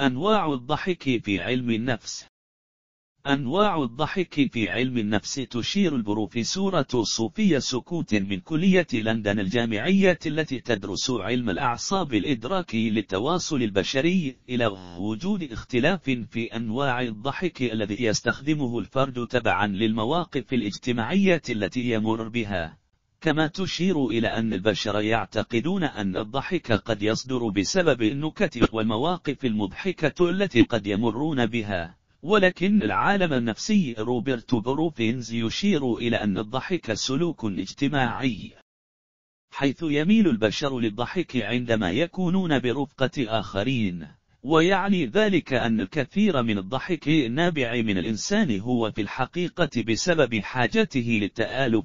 أنواع الضحك في علم النفس أنواع الضحك في علم النفس تشير البروفيسورة صوفيا سكوت من كلية لندن الجامعية التي تدرس علم الأعصاب الإدراكي للتواصل البشري إلى وجود اختلاف في أنواع الضحك الذي يستخدمه الفرد تبعا للمواقف الاجتماعية التي يمر بها كما تشير إلى أن البشر يعتقدون أن الضحك قد يصدر بسبب النكت والمواقف المضحكة التي قد يمرون بها ولكن العالم النفسي روبرت بروفينز يشير إلى أن الضحك سلوك اجتماعي حيث يميل البشر للضحك عندما يكونون برفقة آخرين ويعني ذلك أن الكثير من الضحك النابع من الإنسان هو في الحقيقة بسبب حاجته للتآلف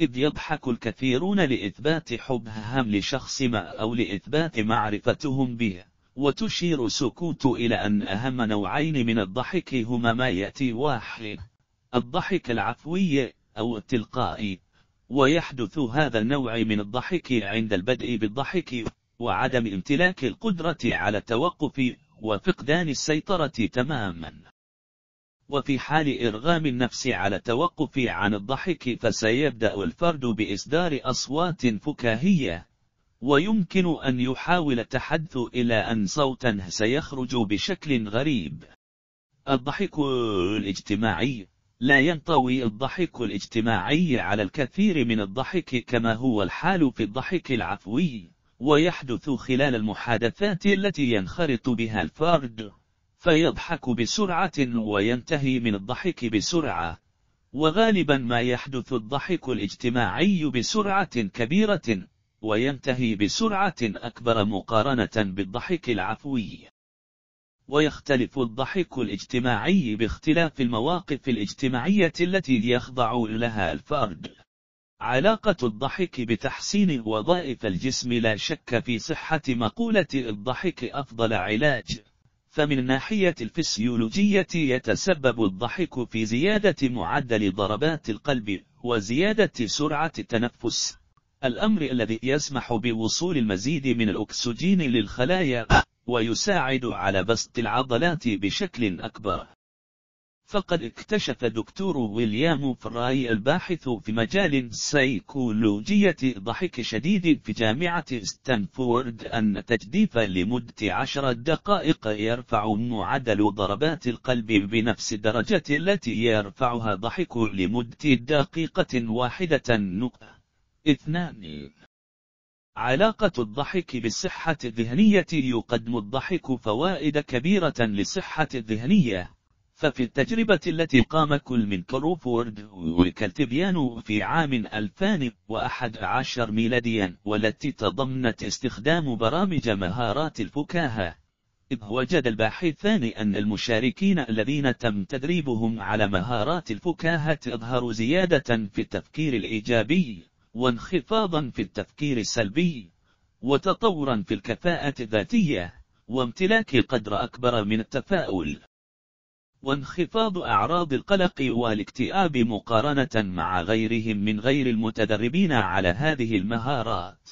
إذ يضحك الكثيرون لإثبات حبهم لشخص ما أو لإثبات معرفتهم به وتشير سكوت إلى أن أهم نوعين من الضحك هما ما يأتي واحد الضحك العفوي أو التلقائي ويحدث هذا النوع من الضحك عند البدء بالضحك وعدم امتلاك القدرة على التوقف وفقدان السيطرة تماما وفي حال إرغام النفس على التوقف عن الضحك فسيبدأ الفرد بإصدار أصوات فكاهية ويمكن أن يحاول التحدث إلى أن صوتا سيخرج بشكل غريب الضحك الاجتماعي لا ينطوي الضحك الاجتماعي على الكثير من الضحك كما هو الحال في الضحك العفوي ويحدث خلال المحادثات التي ينخرط بها الفرد فيضحك بسرعة وينتهي من الضحك بسرعة وغالبا ما يحدث الضحك الاجتماعي بسرعة كبيرة وينتهي بسرعة أكبر مقارنة بالضحك العفوي ويختلف الضحك الاجتماعي باختلاف المواقف الاجتماعية التي يخضع لها الفرد علاقة الضحك بتحسين وظائف الجسم لا شك في صحة مقولة الضحك أفضل علاج فمن الناحية الفسيولوجية يتسبب الضحك في زيادة معدل ضربات القلب وزيادة سرعة التنفس الأمر الذي يسمح بوصول المزيد من الأكسجين للخلايا ويساعد على بسط العضلات بشكل أكبر فقد اكتشف دكتور ويليام فراي الباحث في مجال السيكولوجية ضحك شديد في جامعة ستانفورد أن تجديف لمدة عشر دقائق يرفع معدل ضربات القلب بنفس الدرجة التي يرفعها ضحك لمدة دقيقة واحدة نقطة اثنان علاقة الضحك بالصحة الذهنية يقدم الضحك فوائد كبيرة للصحة الذهنية ففي التجربة التي قام كل من كروفورد وكالتبيانو في عام 2011 ميلاديا والتي تضمنت استخدام برامج مهارات الفكاهة إذ وجد الباحثان أن المشاركين الذين تم تدريبهم على مهارات الفكاهة اظهروا زيادة في التفكير الإيجابي وانخفاضا في التفكير السلبي وتطورا في الكفاءة الذاتية وامتلاك قدر أكبر من التفاؤل وانخفاض أعراض القلق والاكتئاب مقارنة مع غيرهم من غير المتدربين على هذه المهارات.